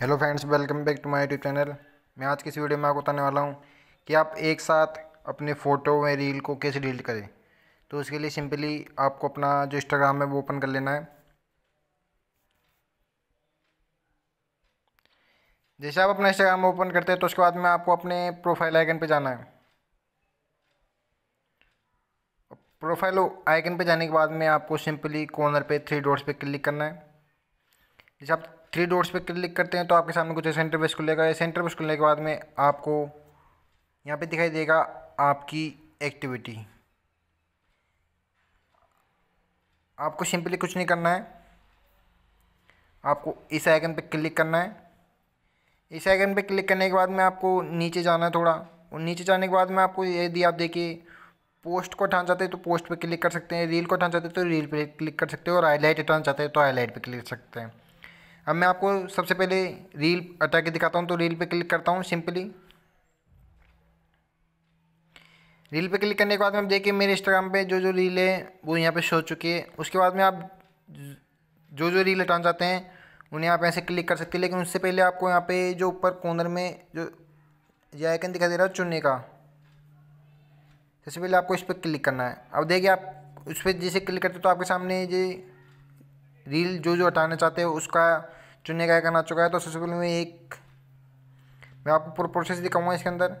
hello friends welcome back to my YouTube channel मैं आज की इस वीडियो में आपको बताने वाला हूँ कि आप एक साथ अपने फ़ोटो में रील को कैसे डिलीट करें तो उसके लिए सिंपली आपको अपना जो इंस्टाग्राम है वो ओपन कर लेना है जैसे आप अपना इंस्टाग्राम ओपन करते हैं तो उसके बाद में आपको अपने प्रोफाइल आइकन पर जाना है प्रोफाइल आइकन पर जाने के बाद में आपको सिंपली कॉर्नर पर थ्री डोट्स पर क्लिक करना है जैसे आप थ्री डॉट्स पे क्लिक करते हैं तो आपके सामने कुछ सेंटर बेस खुलेगा सेंटर बेस खुलने के बाद में आपको यहाँ पे दिखाई देगा आपकी एक्टिविटी आपको सिंपली कुछ नहीं करना है आपको इस आइकन पे क्लिक करना है इस आइकन पे क्लिक करने के बाद में आपको नीचे जाना है थोड़ा और नीचे जाने के बाद में आपको यदि आप देखिए पोस्ट को उठाना चाहते हैं तो पोस्ट पे क्लिक कर सकते हैं रील को उठाना चाहते हैं तो रील पे क्लिक कर सकते हैं और हाईलाइट उठाना चाहते हैं तो हाईलाइट पे क्लिक कर सकते हैं अब मैं आपको सबसे पहले रील हटा के दिखाता हूँ तो रील पे क्लिक करता हूँ सिंपली रील पे क्लिक करने के बाद में आप देखिए मेरे इंस्टाग्राम पे जो जो रील है वो यहाँ पे शो हो चुकी है उसके बाद में आप जो जो रील हटाना चाहते हैं उन्हें आप ऐसे क्लिक कर सकते हैं लेकिन उससे पहले आपको यहाँ पे जो ऊपर कॉर्नर में जो ये आइकन दिखाई दे रहा है चुनने का सबसे पहले आपको इस पर क्लिक करना है अब देखिए आप उस पर जैसे क्लिक करते हो तो आपके सामने ये रील जो जो हटाना चाहते हो उसका चुनने का आ चुका है तो सबसे पहले मैं एक मैं आपको पूरा प्रोसेस दिखाऊंगा इसके अंदर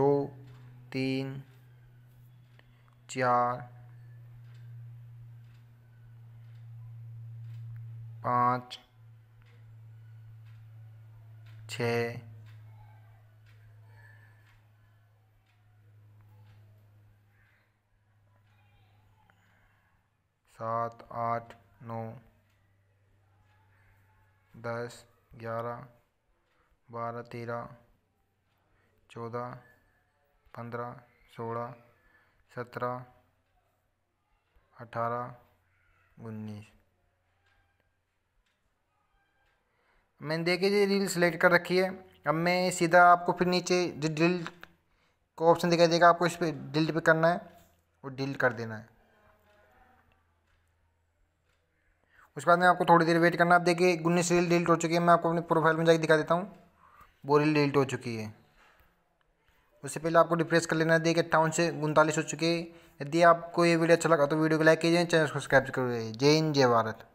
दो तीन चार पाँच छः सात आठ नौ दस ग्यारह बारह तेरह चौदह पंद्रह सोलह सत्रह अठारह उन्नीस मैंने देखे जी रील सेलेक्ट कर रखी है अब मैं सीधा आपको फिर नीचे जो डिल्ट को ऑप्शन दिखाई देगा आपको इस पर डिल्ट पे करना है और डिल्ट कर देना है उसके बाद में आपको थोड़ी देर वेट करना आप देखिए उन्नीस रील डिलीट हो चुकी है मैं आपको अपने प्रोफाइल में जाकर दिखा देता हूँ वो रील डिलीट हो चुकी है उससे पहले आपको रिफ्रेश कर लेना देखिए अट्ठावन से उनतालीस हो चुके हैं यदि आपको ये वीडियो अच्छा लगा तो वीडियो को लाइक कीजिए चैनल को सब्सक्राइब करिए जय हिंद जय भारत